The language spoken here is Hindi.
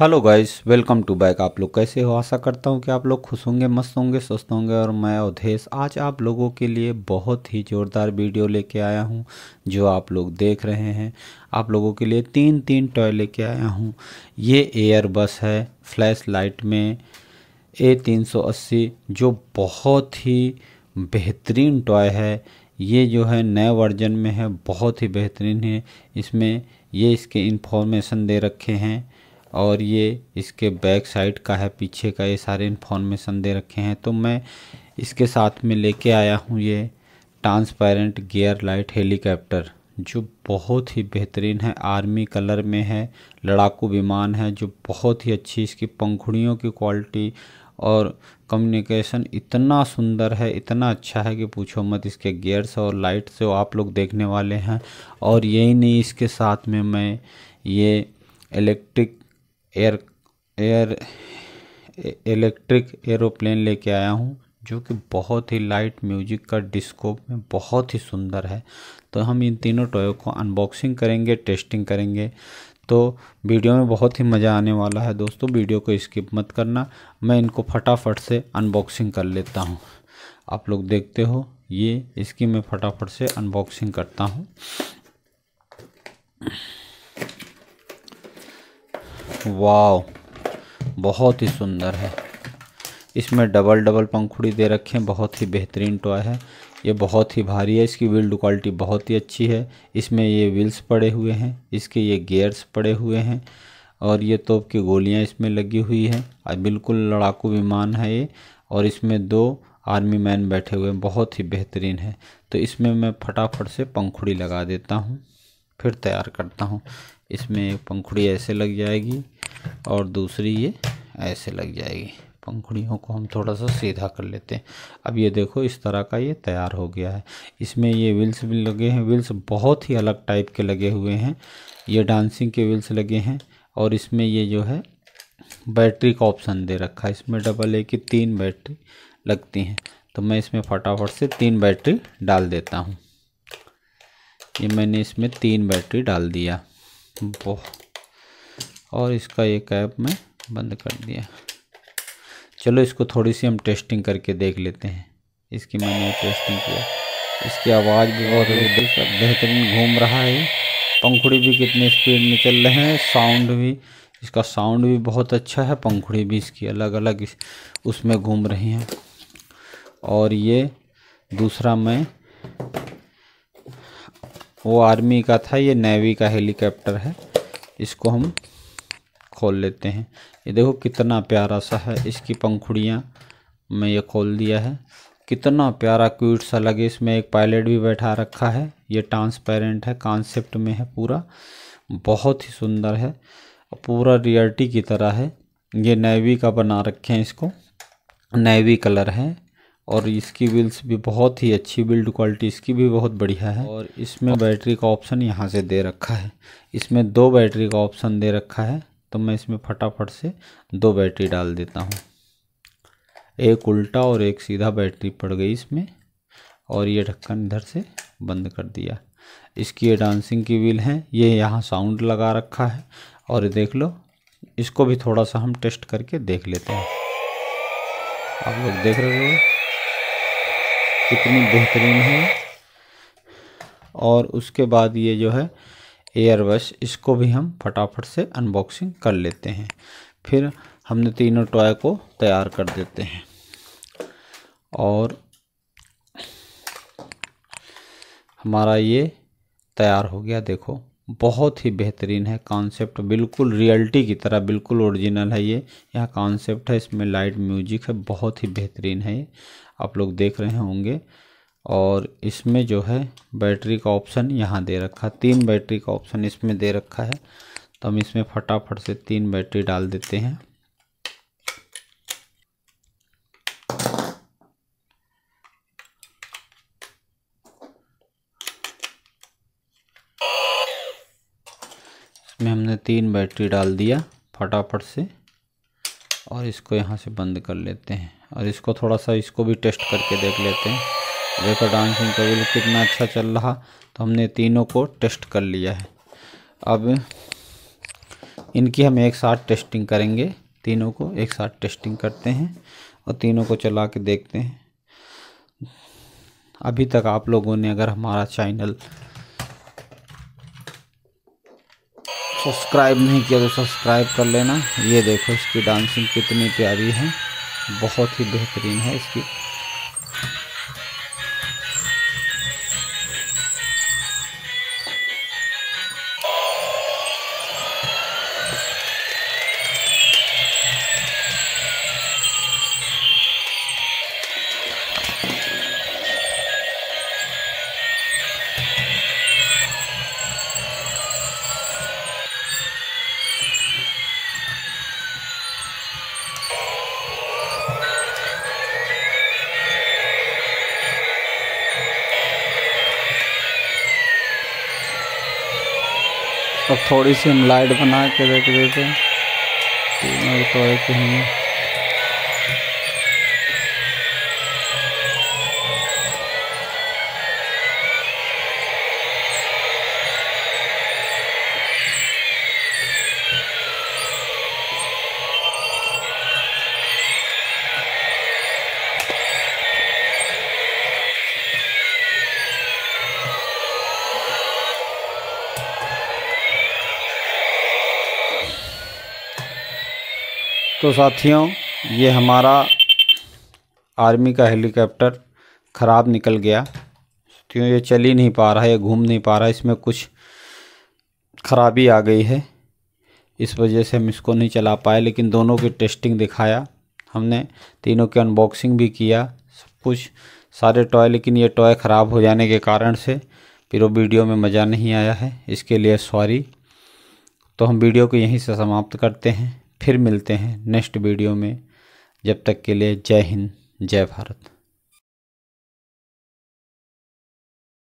hello guys welcome to back आप लोग कैसे हो आशा करता हूँ कि आप लोग खुश होंगे मस्त होंगे स्वस्थ होंगे और मैं अवधेश आज आप लोगों के लिए बहुत ही ज़ोरदार वीडियो लेके आया हूँ जो आप लोग देख रहे हैं आप लोगों के लिए तीन तीन टॉय लेके आया हूँ ये एयर बस है फ्लैश लाइट में ए तीन सौ अस्सी जो बहुत ही बेहतरीन टॉय है ये जो है नए वर्जन में है बहुत ही बेहतरीन है इसमें ये इसके इन्फॉर्मेशन दे रखे हैं और ये इसके बैक साइड का है पीछे का ये सारे इन्फॉर्मेशन दे रखे हैं तो मैं इसके साथ में लेके आया हूँ ये ट्रांसपेरेंट गियर लाइट हेलीकॉप्टर जो बहुत ही बेहतरीन है आर्मी कलर में है लड़ाकू विमान है जो बहुत ही अच्छी इसकी पंखुड़ियों की क्वालिटी और कम्युनिकेशन इतना सुंदर है इतना अच्छा है कि पूछो मत इसके गियर्स और लाइट से आप लोग देखने वाले हैं और यही नहीं इसके साथ में मैं ये electric air air electric aeroplane लेके आया हूँ जो कि बहुत ही लाइट म्यूजिक का डिस्को में बहुत ही सुंदर है तो हम इन तीनों टॉय को अनबॉक्सिंग करेंगे टेस्टिंग करेंगे तो वीडियो में बहुत ही मज़ा आने वाला है दोस्तों वीडियो को स्किप मत करना मैं इनको फटाफट से अनबॉक्सिंग कर लेता हूँ आप लोग देखते हो ये इसकी मैं फटाफट से अनबॉक्सिंग करता हूँ वाओ बहुत ही सुंदर है इसमें डबल डबल पंखुड़ी दे रखे हैं बहुत ही बेहतरीन टॉय है ये बहुत ही भारी है इसकी बिल्ड क्वालिटी बहुत ही अच्छी है इसमें ये व्हील्स पड़े हुए हैं इसके ये गेयर्स पड़े हुए हैं और ये तोप की गोलियां इसमें लगी हुई है बिल्कुल लड़ाकू विमान है ये और इसमें दो आर्मी मैन बैठे हुए हैं बहुत ही बेहतरीन है तो इसमें मैं फटाफट से पंखुड़ी लगा देता हूँ फिर तैयार करता हूँ इसमें पंखुड़ी ऐसे लग जाएगी और दूसरी ये ऐसे लग जाएगी पंखुड़ियों को हम थोड़ा सा सीधा कर लेते हैं अब ये देखो इस तरह का ये तैयार हो गया है इसमें ये व्हील्स भी लगे हैं व्हील्स बहुत ही अलग टाइप के लगे हुए हैं ये डांसिंग के व्हील्स लगे हैं और इसमें ये जो है बैटरी का ऑप्शन दे रखा है इसमें डबल ए की तीन बैटरी लगती हैं तो मैं इसमें फटाफट से तीन बैटरी डाल देता हूँ ये मैंने इसमें तीन बैटरी डाल दिया बहुत और इसका ये कैप मैं बंद कर दिया चलो इसको थोड़ी सी हम टेस्टिंग करके देख लेते हैं इसकी मैंने टेस्टिंग किया इसकी आवाज़ भी बहुत बेहतरीन घूम रहा है पंखुड़ी भी कितने स्पीड में चल रहे हैं साउंड भी इसका साउंड भी बहुत अच्छा है पंखुड़ी भी इसकी अलग अलग इस उसमें घूम रही हैं और ये दूसरा मैं वो आर्मी का था ये नेवी का हेलीकॉप्टर है इसको हम खोल लेते हैं ये देखो कितना प्यारा सा है इसकी पंखुड़ियाँ मैं ये खोल दिया है कितना प्यारा क्यूट सा लगे इसमें एक पायलट भी बैठा रखा है ये ट्रांसपेरेंट है कॉन्सेप्ट में है पूरा बहुत ही सुंदर है पूरा रियलिटी की तरह है ये नेवी का बना रखे हैं इसको नेवी कलर है और इसकी व्हील्स भी बहुत ही अच्छी बिल्ड क्वालिटी इसकी भी बहुत बढ़िया है और इसमें बैटरी का ऑप्शन यहाँ से दे रखा है इसमें दो बैटरी का ऑप्शन दे रखा है तो मैं इसमें फटाफट से दो बैटरी डाल देता हूँ एक उल्टा और एक सीधा बैटरी पड़ गई इसमें और ये ढक्कन इधर से बंद कर दिया इसकी ये डांसिंग की व्हील है ये यहाँ साउंड लगा रखा है और ये देख लो इसको भी थोड़ा सा हम टेस्ट करके देख लेते हैं आप लोग देख रहे हो कितनी बेहतरीन है और उसके बाद ये जो है एयरबस इसको भी हम फटाफट से अनबॉक्सिंग कर लेते हैं फिर हमने तीनों टॉय को तैयार कर देते हैं और हमारा ये तैयार हो गया देखो बहुत ही बेहतरीन है कॉन्सेप्ट बिल्कुल रियलिटी की तरह बिल्कुल ओरिजिनल है ये यहाँ कॉन्सेप्ट है इसमें लाइट म्यूजिक है बहुत ही बेहतरीन है ये आप लोग देख रहे होंगे और इसमें जो है बैटरी का ऑप्शन यहाँ दे रखा तीन बैटरी का ऑप्शन इसमें दे रखा है तो हम इसमें फटाफट से तीन बैटरी डाल देते हैं इसमें हमने तीन बैटरी डाल दिया फटाफट से और इसको यहाँ से बंद कर लेते हैं और इसको थोड़ा सा इसको भी टेस्ट करके देख लेते हैं देखो डांसिंग का बिल कितना अच्छा चल रहा तो हमने तीनों को टेस्ट कर लिया है अब इनकी हम एक साथ टेस्टिंग करेंगे तीनों को एक साथ टेस्टिंग करते हैं और तीनों को चला के देखते हैं अभी तक आप लोगों ने अगर हमारा चैनल सब्सक्राइब नहीं किया तो सब्सक्राइब कर लेना ये देखो इसकी डांसिंग कितनी प्यारी है बहुत ही बेहतरीन है इसकी अब थोड़ी सी हम लाइट बना के रख देते हैं तीनों तो तो साथियों ये हमारा आर्मी का हेलीकॉप्टर ख़राब निकल गया क्यों ये चल ही नहीं पा रहा है घूम नहीं पा रहा इसमें कुछ खराबी आ गई है इस वजह से हम इसको नहीं चला पाए लेकिन दोनों की टेस्टिंग दिखाया हमने तीनों की अनबॉक्सिंग भी किया सब कुछ सारे टॉय लेकिन ये टॉय ख़राब हो जाने के कारण से फिर वो वीडियो में मज़ा नहीं आया है इसके लिए सॉरी तो हम वीडियो को यहीं से समाप्त करते हैं फिर मिलते हैं नेक्स्ट वीडियो में जब तक के लिए जय हिंद जय भारत